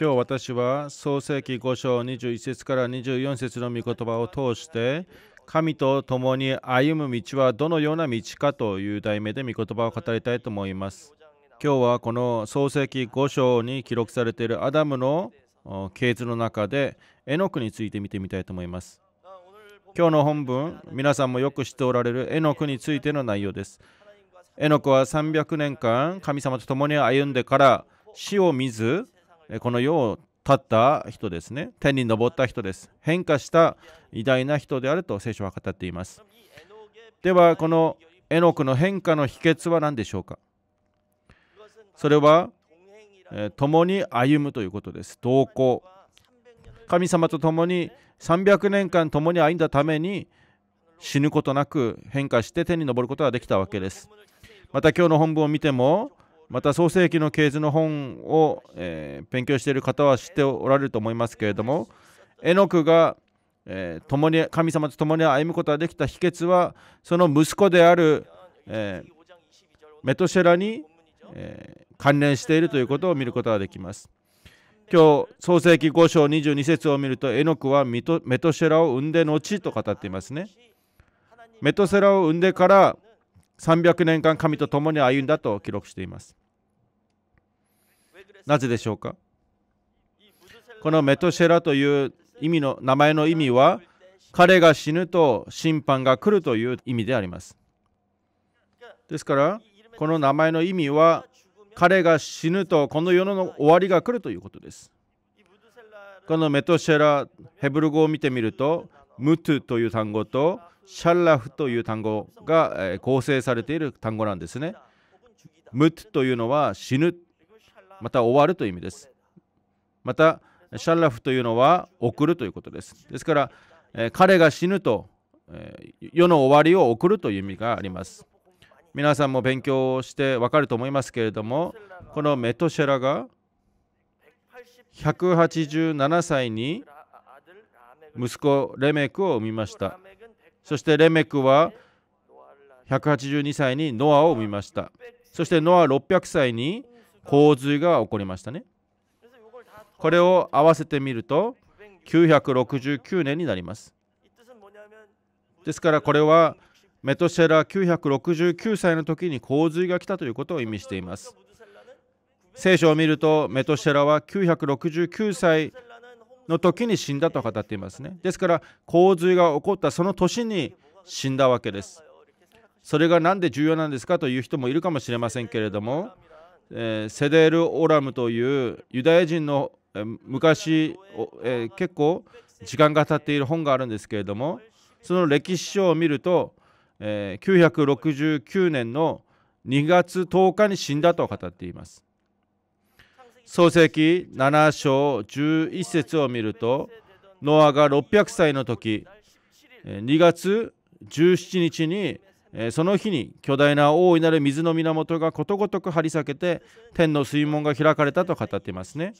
今日私は創世記5章21節から24節の御言葉を通して神と共に歩む道はどのような道かという題名で御言葉を語りたいと思います。今日はこの創世記5章に記録されているアダムの系図の中でエノクについて見てみたいと思います。今日の本文、皆さんもよく知っておられるエノクについての内容です。エノクは300年間神様と共に歩んでから死を見ずこの世を立った人ですね天に昇った人です変化した偉大な人であると聖書は語っていますではこの絵の具の変化の秘訣は何でしょうかそれは、え共に歩むということです同行神様と共に300年間共に歩んだために死ぬことなく変化して天に昇ることができたわけですまた今日の本文を見てもまた創世記の系図の本を、えー、勉強している方は知っておられると思いますけれどもエノクが、えー、共に神様と共に歩むことができた秘訣はその息子である、えー、メトシェラに、え関連しているということを見ることができます。今日創世記5章22節を見るとエノクはメトシェラを産んで後と語っていますね。メトセラを産んでから300年間神と共に歩んだと記録しています。なぜでしょうかこのメトシェラという意味の名前の意味は彼が死ぬと審判が来るという意味であります。ですからこの名前の意味は彼が死ぬとこの世の終わりが来るということです。このメトシェラヘブル語を見てみるとムトゥという単語とシャラフという単語が構成されている単語なんですね。ムトゥというのは死ぬまた終わるという意味ですまたシャラフというのは送るということですですから、え彼が死ぬと、え世の終わりを送るという意味があります皆さんも勉強してわかると思いますけれどもこのメトシェラが187歳に息子レメクを生みましたそしてレメクは182歳にノアを生みましたそしてノア600歳に洪水が起こりましたね。これを合わせてみると969年になります。ですからこれはメトシェラ969歳の時に洪水が来たということを意味しています。聖書を見るとメトシェラは969歳の時に死んだと語っていますね。ですから洪水が起こったその年に死んだわけです。それが何で重要なんですかという人もいるかもしれませんけれどもえー、セデール・オラムというユダヤ人の、えー、昔、えー、結構時間が経っている本があるんですけれどもその歴史書を見ると、えー、969年の2月10日に死んだと語っています。創世紀7章11節を見るとノアが600歳の時2月17日にえその日に巨大な大いなる水の源がことごとく張り裂けて天の水門が開かれたと語っていますね。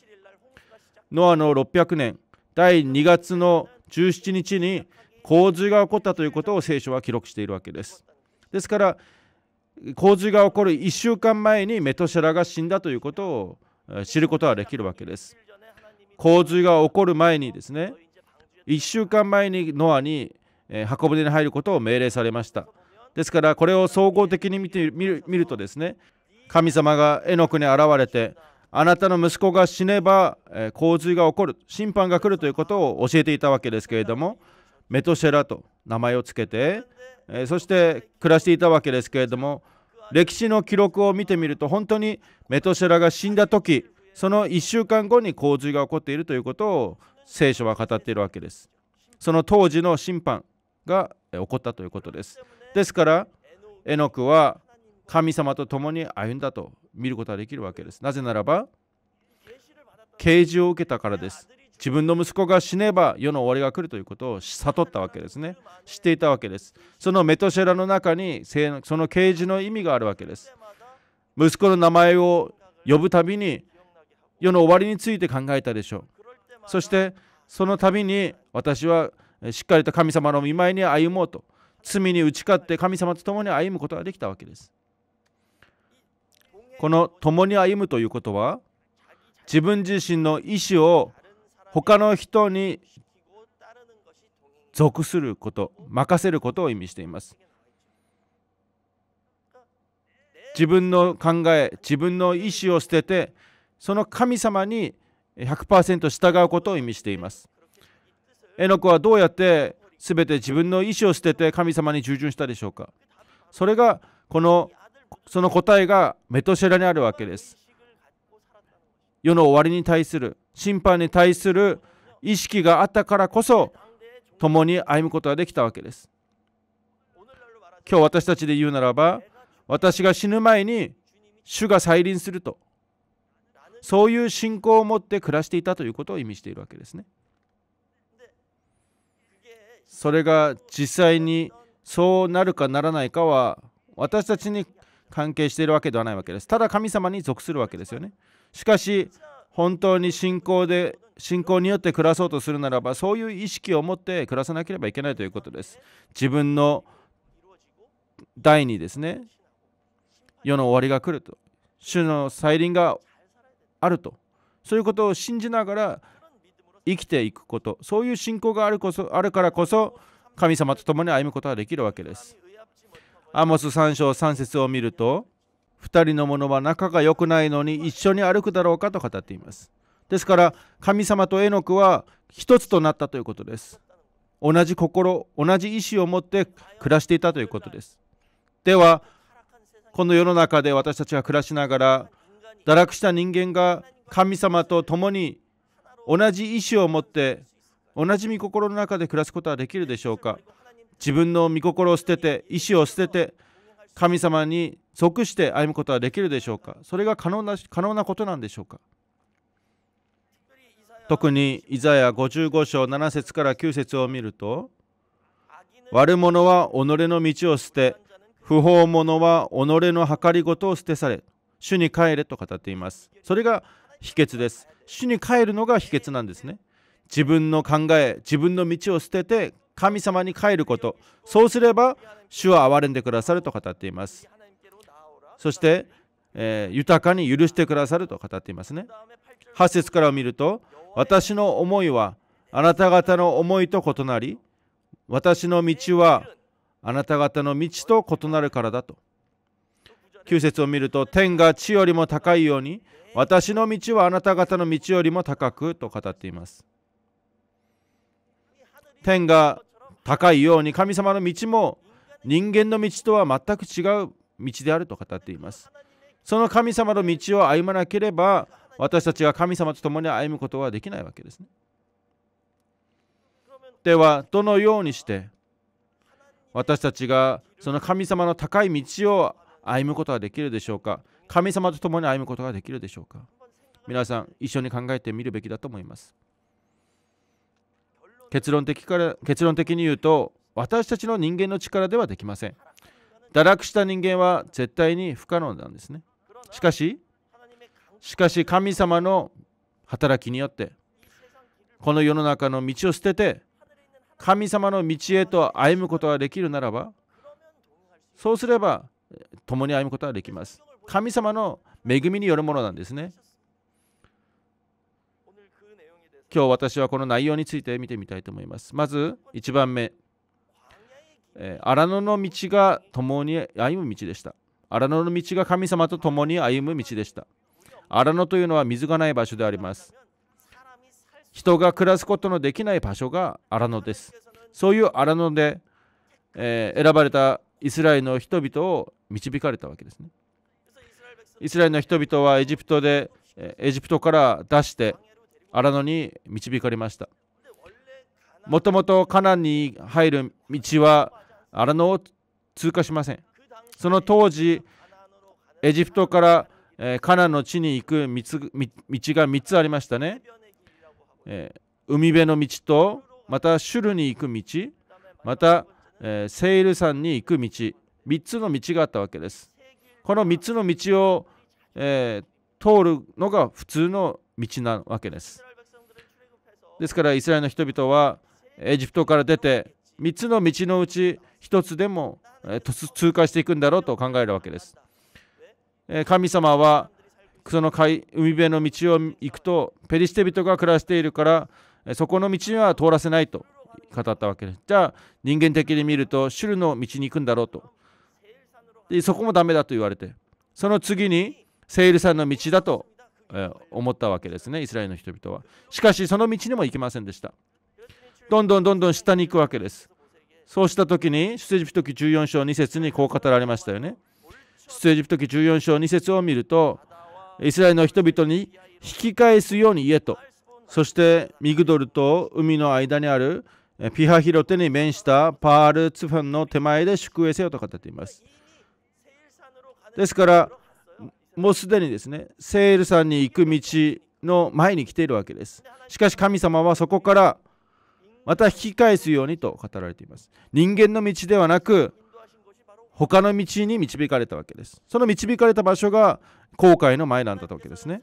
ノアの600年第2月の17日に洪水が起こったということを聖書は記録しているわけです。ですから洪水が起こる1週間前にメトシェラが死んだということを知ることはできるわけです。洪水が起こる前にですね1週間前にノアに箱舟に入ることを命令されました。ですからこれを総合的に見てみる見るとですね神様が絵の国に現れてあなたの息子が死ねば、え洪水が起こる審判が来るということを教えていたわけですけれどもメトシェラと名前を付けて、えそして暮らしていたわけですけれども歴史の記録を見てみると本当にメトシェラが死んだ時その1週間後に洪水が起こっているということを聖書は語っているわけですその当時の審判が起こったということですですからエノクは神様と共に歩んだと見ることができるわけですなぜならば啓示を受けたからです自分の息子が死ねば世の終わりが来るということを悟ったわけですね知っていたわけですそのメトシェラの中にその啓示の意味があるわけです息子の名前を呼ぶたびに世の終わりについて考えたでしょうそしてそのたびに私はしっかりと神様の見舞いに歩もうと罪に打ち勝って神様と共に歩むことができたわけです。この共に歩むということは自分自身の意思を他の人に属すること任せることを意味しています自分の考え自分の意思を捨ててその神様に100%従うことを意味していますエノコはどうやって全て自分の意思を捨てて神様に従順したでしょうかそれがこのその答えがメトシェラにあるわけです世の終わりに対する審判に対する意識があったからこそ共に歩むことができたわけです今日私たちで言うならば私が死ぬ前に主が再臨するとそういう信仰を持って暮らしていたということを意味しているわけですねそれが実際にそうなるかならないかは私たちに関係しているわけではないわけですただ神様に属するわけですよねしかし本当に信仰で信仰によって暮らそうとするならばそういう意識を持って暮らさなければいけないということです自分の第にですね世の終わりが来ると主の再臨があるとそういうことを信じながら生きていくことそういう信仰があるこそあるからこそ神様と共に歩むことができるわけですアモス3章3節を見ると2人の者は仲が良くないのに一緒に歩くだろうかと語っていますですから神様とエノクは一つとなったということです同じ心同じ意志を持って暮らしていたということですではこの世の中で私たちが暮らしながら堕落した人間が神様と共に同じ意志を持って同じ御心の中で暮らすことはできるでしょうか自分の御心を捨てて意志を捨てて神様に即して歩むことはできるでしょうかそれが可能な可能なことなんでしょうか特にイザヤ55章7節から9節を見ると悪者は己の道を捨て不法者は己の計りごとを捨てされ主に帰れと語っていますそれが秘訣です主に帰るのが秘訣なんですね自分の考え自分の道を捨てて神様に帰ることそうすれば主は憐れんでくださると語っていますそして、えー、豊かに許してくださると語っていますね8節から見ると私の思いはあなた方の思いと異なり私の道はあなた方の道と異なるからだと9節を見ると天が地よりも高いように私の道はあなた方の道よりも高くと語っています天が高いように神様の道も人間の道とは全く違う道であると語っていますその神様の道を歩まなければ私たちが神様と共に歩むことはできないわけですねではどのようにして私たちがその神様の高い道を歩むことができるでしょうか神様と共に歩むことができるでしょうか皆さん一緒に考えてみるべきだと思います結論的から結論的に言うと私たちの人間の力ではできません堕落した人間は絶対に不可能なんですねしかししかし神様の働きによってこの世の中の道を捨てて神様の道へと歩むことができるならばそうすれば共に歩むことができます。神様の恵みによるものなんですね。今日私はこの内容について見てみたいと思います。まず1番目、え荒野の道が共に歩む道でした。荒野の道が神様と共に歩む道でした。荒野というのは水がない場所であります。人が暮らすことのできない場所が荒野です。そういう荒野で、えー、選ばれたイスラエルの人々を導かれたわけですね。イスラエルの人々はエジプトでエジプトから出して荒野に導かれました。もともとカナンに入る道は荒野を通過しません。その当時、エジプトからカナンの地に行く道が3つありましたね。海辺の道と、またシュルに行く道、またえー、セイル山に行く道3つの道があったわけですこの3つの道を、えー、通るのが普通の道なわけですですからイスラエルの人々はエジプトから出て3つの道のうち1つでも、えー、通過していくんだろうと考えるわけです、えー、神様はその海辺の道を行くとペリシテ人が暮らしているからそこの道には通らせないと語ったわけです。じゃあ人間的に見るとルの道に行くんだろうと。でそこもダメだと言われてその次にセールさんの道だと、え思ったわけですねイスラエルの人々は。しかしその道にも行きませんでした。どんどんどんどん下に行くわけです。そうした時に出エジプト記14章2節にこう語られましたよね。出エジプト記14章2節を見るとイスラエルの人々に引き返すように家と。そしてミグドルと海の間にあるピハヒロテに面したパール・ツファンの手前で宿営せよと語っています。ですから、もうすでにですね、セールさんに行く道の前に来ているわけです。しかし神様はそこからまた引き返すようにと語られています。人間の道ではなく、他の道に導かれたわけです。その導かれた場所が後悔の前なんだったわけですね。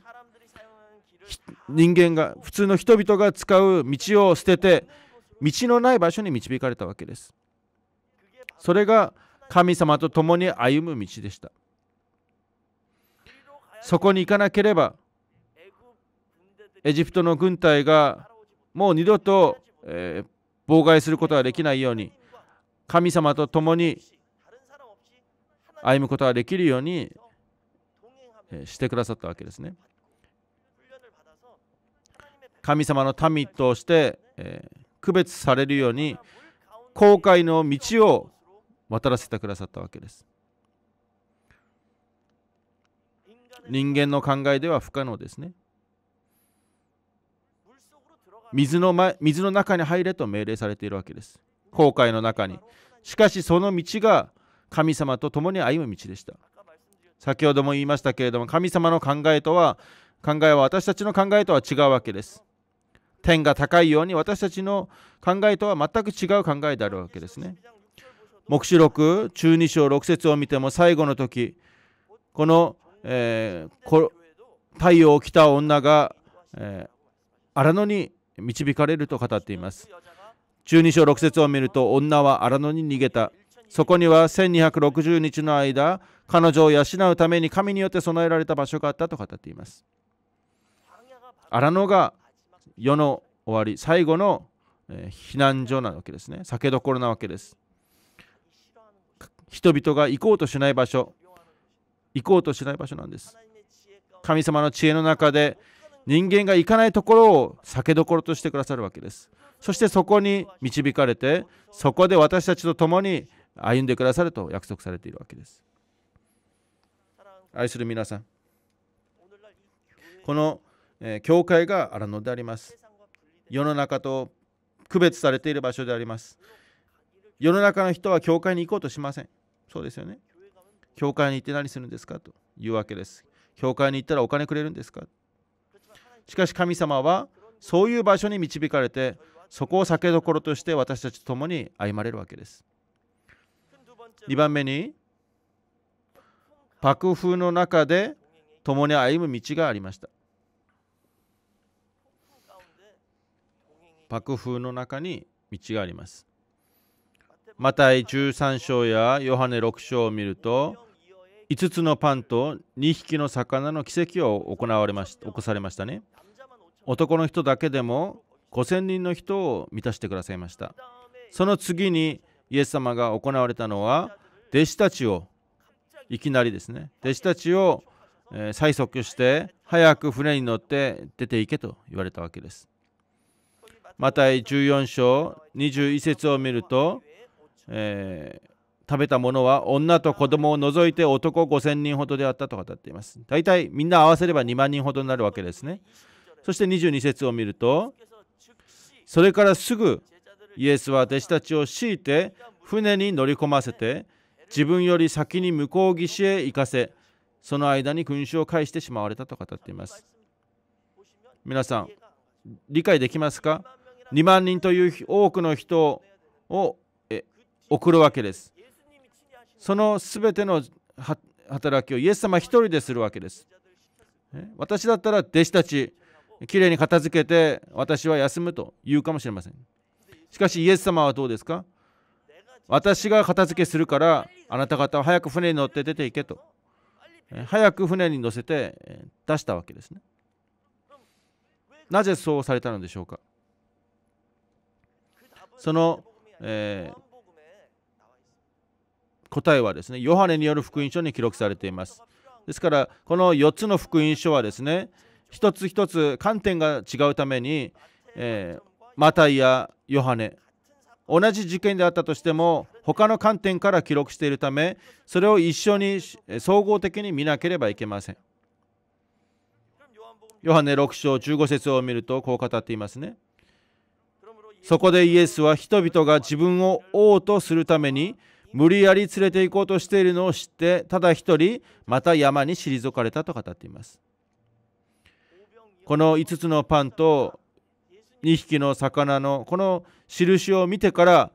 人間が、普通の人々が使う道を捨てて、道のない場所に導かれたわけです。それが神様と共に歩む道でした。そこに行かなければエジプトの軍隊がもう二度と、えー、妨害することができないように神様と共に歩むことができるようにしてくださったわけですね。神様の民として、えー区別されるように後悔の道を渡らせてくださったわけです人間の考えでは不可能ですね水の前水の中に入れと命令されているわけです後悔の中にしかしその道が神様と共に歩む道でした先ほども言いましたけれども神様の考えとは考えは私たちの考えとは違うわけです天が高いように私たちの考えとは全く違う考えであるわけですね。黙示録中2章6節を見ても最後の時この、えー、太陽を着た女が、えー、荒野に導かれると語っています。中二章6節を見ると女は荒野に逃げた。そこには1260日の間彼女を養うために神によって備えられた場所があったと語っています。荒野が世の終わり最後の避難所なわけですね酒どころなわけです人々が行こうとしない場所行こうとしない場所なんです神様の知恵の中で人間が行かないところを酒どころとしてくださるわけですそしてそこに導かれてそこで私たちと共に歩んでくださると約束されているわけです愛する皆さんこのえ教会があるのであります世の中と区別されている場所であります世の中の人は教会に行こうとしませんそうですよね教会に行って何するんですかというわけです教会に行ったらお金くれるんですかしかし神様はそういう場所に導かれてそこを酒どころとして私たちと共に歩まれるわけです2番目に爆風の中で共に歩む道がありました幕府の中に道があります。マタイ13章やヨハネ6章を見ると5つのパンと2匹の魚の奇跡を行われまし起こされましたね。男の人だけでも5,000人の人を満たしてくださいました。その次にイエス様が行われたのは弟子たちをいきなりですね弟子たちを催促して早く船に乗って出て行けと言われたわけです。マタイ14章21節を見ると、えー、食べたものは女と子供を除いて男5000人ほどであったと語っています。大体みんな合わせれば2万人ほどになるわけですね。そして22節を見ると、それからすぐイエスは弟子たちを強いて船に乗り込ませて、自分より先に向こう岸へ行かせ、その間に君主を返してしまわれたと語っています。皆さん、理解できますか2万人という多くの人を送るわけです。そのすべての働きをイエス様一人でするわけです。私だったら弟子たち、きれいに片付けて私は休むと言うかもしれません。しかしイエス様はどうですか私が片付けするからあなた方は早く船に乗って出て行けと。早く船に乗せて出したわけですね。なぜそうされたのでしょうかその、えー、答えはですねヨハネによる福音書に記録されていますですからこの4つの福音書はですね一つ一つ観点が違うために、えー、マタイやヨハネ同じ事件であったとしても他の観点から記録しているためそれを一緒に総合的に見なければいけませんヨハネ6章15節を見るとこう語っていますねそこでイエスは人々が自分を王とするために無理やり連れて行こうとしているのを知ってただ一人また山に退かれたと語っていますこの5つのパンと2匹の魚のこの印を見てから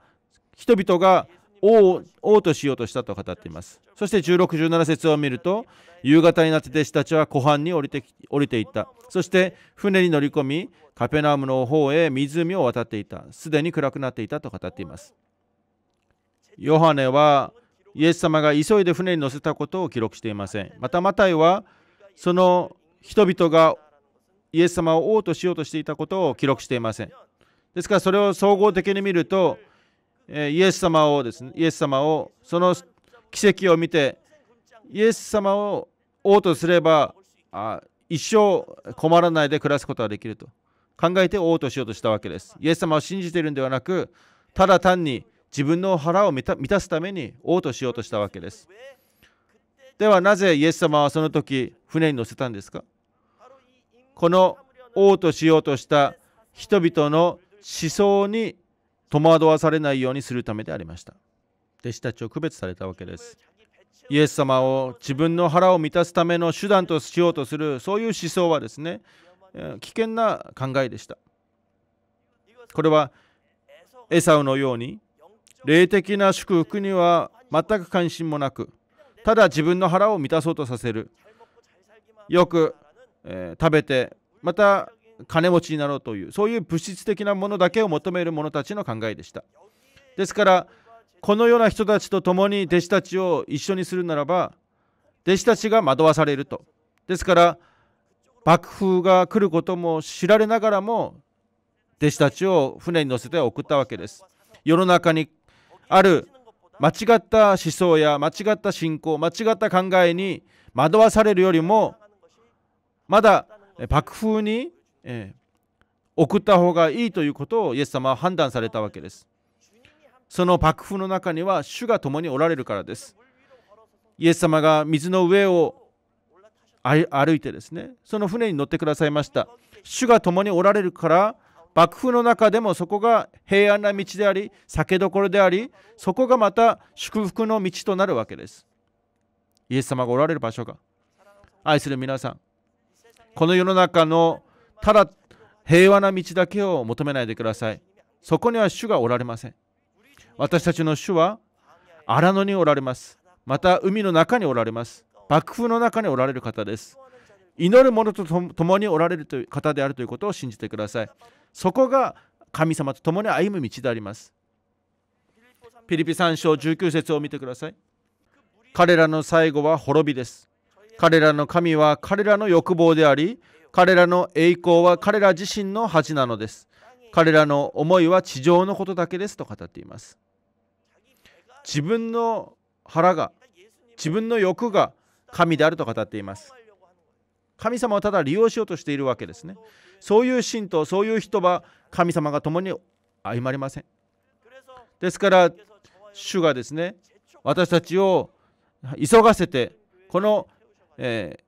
人々が王王としようとしたと語っていますそして1617節を見ると夕方になって弟子たちは湖畔に降りて降りていったそして船に乗り込みカペナウムの方へ湖を渡っていた。すでに暗くなっていたと語っています。ヨハネはイエス様が急いで船に乗せたことを記録していません。またマタイはその人々がイエス様を王としようとしていたことを記録していません。ですからそれを総合的に見るとイエス様をですねイエス様をその奇跡を見てイエス様を王とすれば一生困らないで暮らすことができると考えて王としようとしたわけです。イエス様を信じているんではなく、ただ単に自分の腹を満たすために王としようとしたわけです。ではなぜイエス様はその時船に乗せたんですかこの王としようとした人々の思想に戸惑わされないようにするためでありました。弟子たちを区別されたわけです。イエス様を自分の腹を満たすための手段としようとするそういう思想はですね危険な考えでしたこれはエサウのように霊的な祝福には全く関心もなくただ自分の腹を満たそうとさせるよく、えー、食べてまた金持ちになろうというそういう物質的なものだけを求める者たちの考えでしたですからこのような人たちと共に弟子たちを一緒にするならば弟子たちが惑わされるとですから幕府が来ることも知られながらも弟子たちを船に乗せて送ったわけです世の中にある間違った思想や間違った信仰間違った考えに惑わされるよりもまだ幕府に、え送った方がいいということをイエス様は判断されたわけですその幕府の中には主が共におられるからですイエス様が水の上を歩いてですねその船に乗ってくださいました主が共におられるから幕府の中でもそこが平安な道であり酒どころでありそこがまた祝福の道となるわけですイエス様がおられる場所が愛する皆さんこの世の中のただ平和な道だけを求めないでくださいそこには主がおられません私たちの主は荒野におられますまた海の中におられます幕府の中におられる方です祈る者と共におられるという方であるということを信じてくださいそこが神様と共に歩む道でありますピリピ3章19節を見てください彼らの最後は滅びです彼らの神は彼らの欲望であり彼らの栄光は彼ら自身の恥なのです彼らの思いは地上のことだけですと語っています自分の腹が自分の欲が神であると語っています神様をただ利用しようとしているわけですねそういう信徒そういう人は神様が共に歩まれませんですから主がですね私たちを急がせてこの、え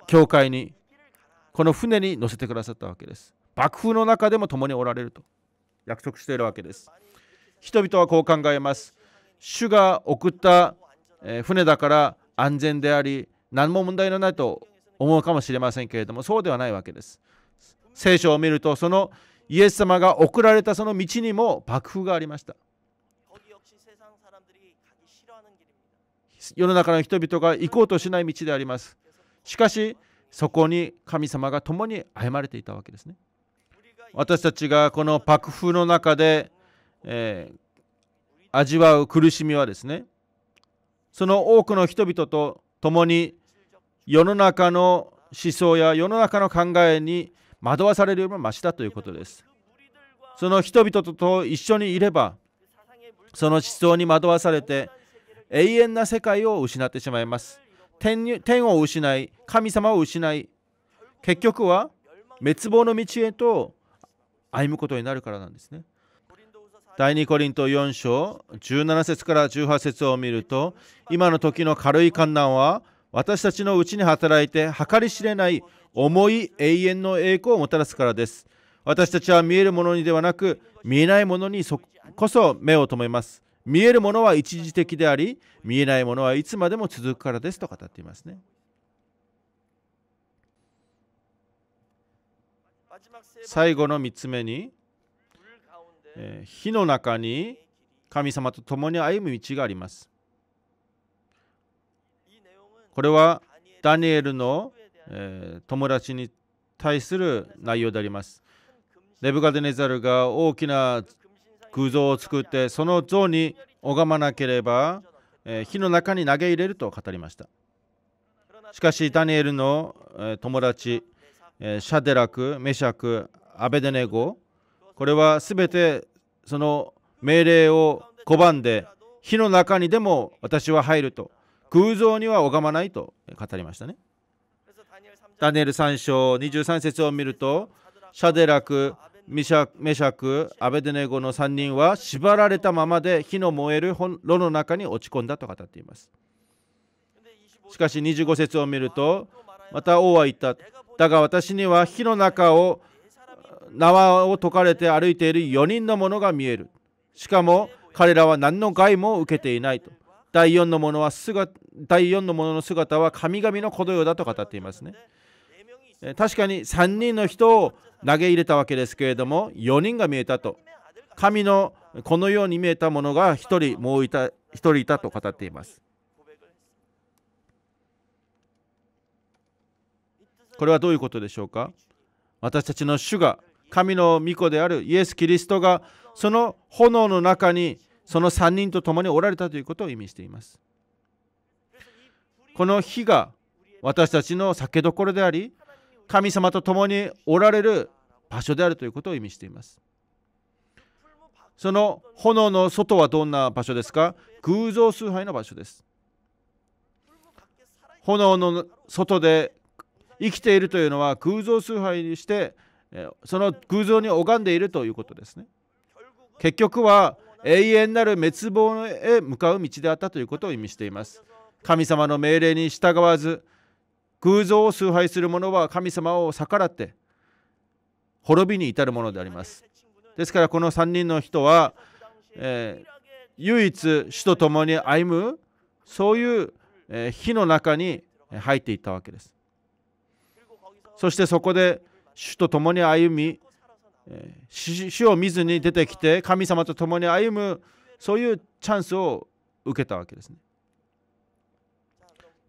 ー、教会にこの船に乗せてくださったわけです爆風の中でも共におられると約束しているわけです人々はこう考えます主が送った船だから安全であり何も問題のないと思うかもしれませんけれどもそうではないわけです聖書を見るとそのイエス様が送られたその道にも幕府がありました世の中の人々が行こうとしない道でありますしかしそこに神様が共に歩まれていたわけですね私たちがこの幕府の中で、えー、味わう苦しみはですねその多くの人々と共に世の中の思想や世の中の考えに惑わされるよりもましだということです。その人々と一緒にいれば、その思想に惑わされて永遠な世界を失ってしまいます。天天を失い、神様を失い、結局は滅亡の道へと歩むことになるからなんですね。第2コリント4章17節から18節を見ると今の時の軽い観覧は私たちのうちに働いて計り知れない重い永遠の栄光をもたらすからです私たちは見えるものにではなく見えないものにそこそ目を留めます見えるものは一時的であり見えないものはいつまでも続くからですと語っていますね最後の3つ目にえー、火の中に神様と共に歩む道があります。これはダニエルの、えー、友達に対する内容であります。ネブガデネザルが大きな偶像を作ってその像に拝まなければ、えー、火の中に投げ入れると語りました。しかしダニエルの、えー、友達、えー、シャデラク、メシャク、アベデネゴ、これはすべてその命令を拒んで火の中にでも私は入ると偶像には拝まないと語りましたねダニエル3章23節を見るとシャデラクメシャクアベデネゴの3人は縛られたままで火の燃える炉の中に落ち込んだと語っていますしかし25節を見るとまた王は言っただが私には火の中を縄を解かれて歩いている4人のものが見える。しかも彼らは何の害も受けていないと。第4ののは姿第4の者の姿は神々の子のようだと語っていますね。確かに3人の人を投げ入れたわけですけれども4人が見えたと。神のこのように見えたものが1人もういた1人いたと語っています。これはどういうことでしょうか私たちの主が神の御子であるイエス・キリストがその炎の中にその3人と共におられたということを意味しています。この火が私たちの酒どころであり神様と共におられる場所であるということを意味しています。その炎の外はどんな場所ですか偶像崇拝の場所です。炎の外で生きているというのは偶像崇拝にしてその偶像に拝んでいるということですね結局は永遠なる滅亡へ向かう道であったということを意味しています神様の命令に従わず偶像を崇拝する者は神様を逆らって滅びに至るものでありますですからこの3人の人は、えー、唯一死と共に歩むそういう、え火の中に入っていったわけですそしてそこで主と共に歩み主を見ずに出てきて神様と共に歩むそういうチャンスを受けたわけですね。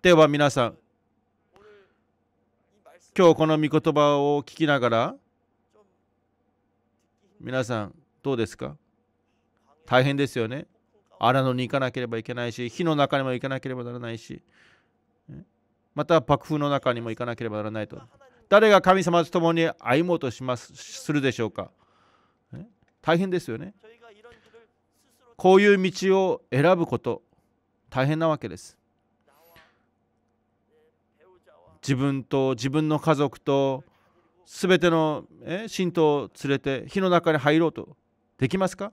では皆さん今日この御言葉を聞きながら皆さんどうですか大変ですよね。荒野に行かなければいけないし火の中にも行かなければならないしまた爆風の中にも行かなければならないと誰が神様と共に歩もうとしますするでしょうか大変ですよね。こういう道を選ぶこと大変なわけです。自分と自分の家族と全ての信徒を連れて火の中に入ろうとできますか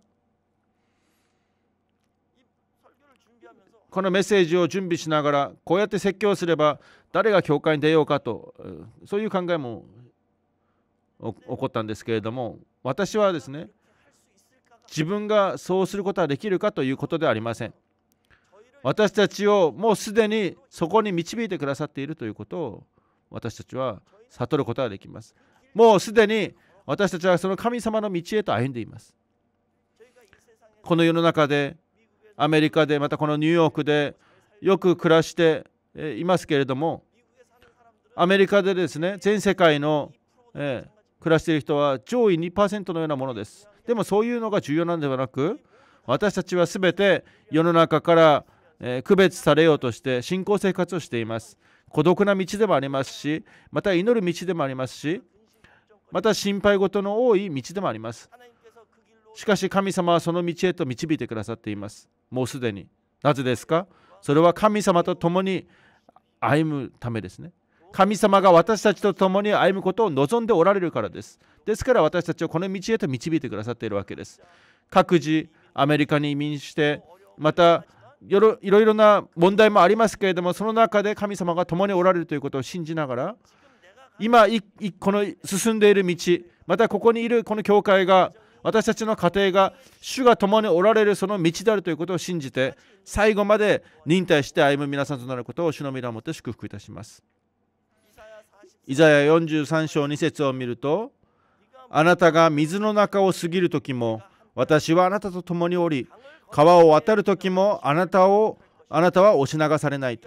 このメッセージを準備しながらこうやって説教すれば誰が教会に出ようかとそういう考えも起こったんですけれども私はですね自分がそうすることはできるかということではありません私たちをもうすでにそこに導いてくださっているということを私たちは悟ることができますもうすでに私たちはその神様の道へと歩んでいますこの世の中でアメリカでまたこのニューヨークでよく暮らしていますけれどもアメリカでですね全世界の、え暮らしている人は上位2%のようなものですでもそういうのが重要なんではなく私たちは全て世の中から、え区別されようとして信仰生活をしています孤独な道でもありますしまた祈る道でもありますしまた心配事の多い道でもありますしかし神様はその道へと導いてくださっていますもうすでになぜですかそれは神様と共に歩むためですね。神様が私たちと共に歩むことを望んでおられるからです。ですから私たちをこの道へと導いてくださっているわけです。各自アメリカに移民して、またいろいろな問題もありますけれども、その中で神様が共におられるということを信じながら、今この進んでいる道、またここにいるこの教会が私たちの家庭が主が共におられるその道であるということを信じて最後まで忍耐して歩む皆さんとなることを主の皆をもって祝福いたします。イザヤ43章2節を見るとあなたが水の中を過ぎる時も私はあなたと共におり川を渡る時もあなたをあなたは押し流されない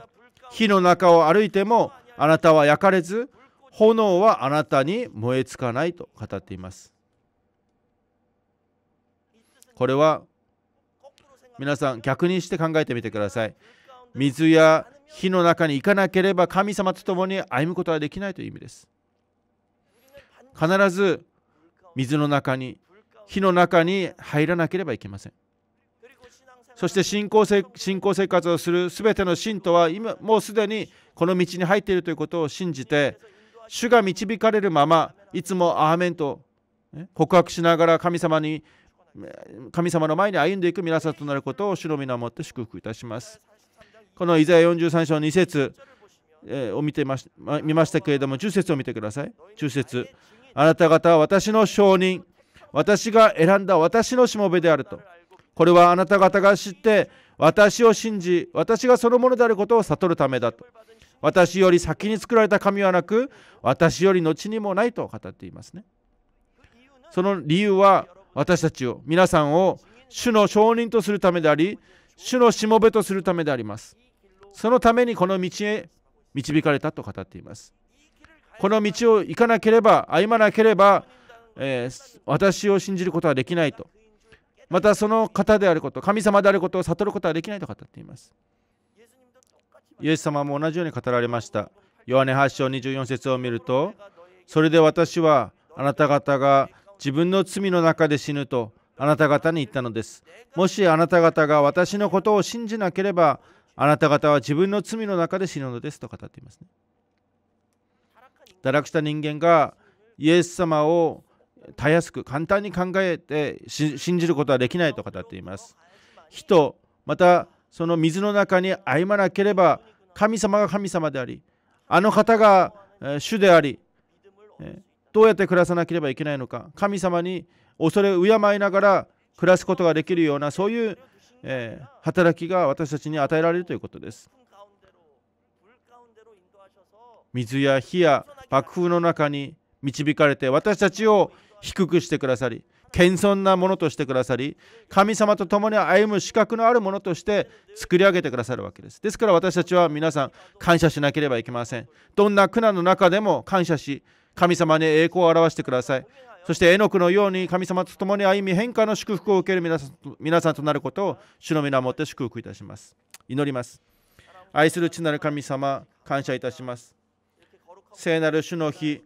火の中を歩いてもあなたは焼かれず炎はあなたに燃えつかないと語っていますこれは皆さん逆にして考えてみてください水や火の中に行かなければ神様と共に歩むことはできないという意味です必ず水の中に火の中に入らなければいけませんそして信仰せ信仰生活をする全ての信徒は今もうすでにこの道に入っているということを信じて主が導かれるままいつもアーメンと告白しながら神様に神様の前に歩んでいく皆さんとなることを主の皆をもって祝福いたします。このイザヤ43章2節を見てまし見ましたけれども、10節を見てください。10節あなた方は私の証人、私が選んだ私のしもべであると。これはあなた方が知って、私を信じ、私がそのものであることを悟るためだと。私より先に作られた神はなく、私より後にもないと語っていますね。その理由は、私たちを皆さんを主の証人とするためであり主のしもべとするためでありますそのためにこの道へ導かれたと語っていますこの道を行かなければ歩まなければ、えー、私を信じることはできないとまたその方であること神様であることを悟ることはできないと語っていますイエス様も同じように語られましたヨハネ8章24節を見るとそれで私はあなた方が自分の罪の中で死ぬとあなた方に言ったのです。もしあなた方が私のことを信じなければ、あなた方は自分の罪の中で死ぬのですと語っていますね。堕落した人間がイエス様をたやすく簡単に考えて信じることはできないと語っています。人、またその水の中に歩まなければ神様が神様であり、あの方が主であり、どうやって暮らさなければいけないのか神様に恐れ敬いながら暮らすことができるようなそういう、えー、働きが私たちに与えられるということです水や火や爆風の中に導かれて私たちを低くしてくださり謙遜なものとしてくださり神様と共に歩む資格のあるものとして作り上げてくださるわけですですから私たちは皆さん感謝しなければいけませんどんな苦難の中でも感謝し神様に栄光を表してくださいそして絵の具のように神様と共に歩み変化の祝福を受ける皆さんとなることを主の皆をもって祝福いたします祈ります愛する地なる神様感謝いたします聖なる主の日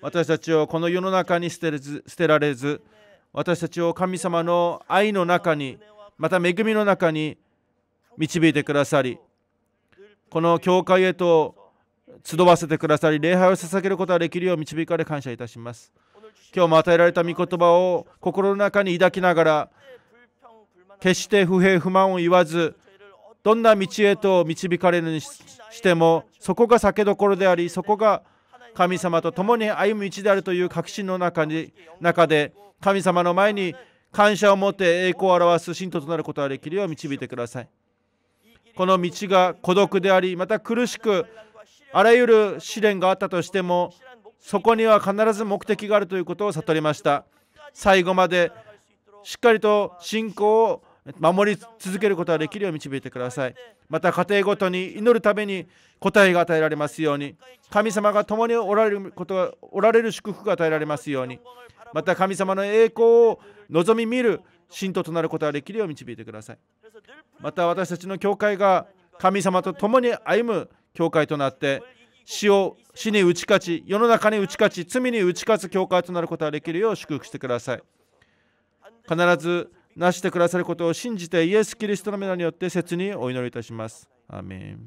私たちをこの世の中に捨て捨てられず私たちを神様の愛の中にまた恵みの中に導いてくださりこの教会へと集わせてくださり礼拝を捧げることができるよう導かれ感謝いたします今日も与えられた御言葉を心の中に抱きながら決して不平不満を言わずどんな道へと導かれるにしてもそこが酒どころでありそこが神様と共に歩む道であるという確信の中に中で神様の前に感謝を持って栄光を表す信徒となることができるよう導いてください。この道が孤独であり、また苦しく、あらゆる試練があったとしても、そこには必ず目的があるということを悟りました。最後までしっかりと信仰を守り続けることができるよう導いてくださいまた家庭ごとに祈るために答えが与えられますように神様が共におられることがおられる祝福が与えられますようにまた神様の栄光を望み見る信徒となることができるよう導いてくださいまた私たちの教会が神様と共に歩む教会となって死を死に打ち勝ち世の中に打ち勝ち罪に打ち勝つ教会となることができるよう祝福してください必ずなしてくださることを信じてイエス・キリストの皆によって切にお祈りいたします。アメン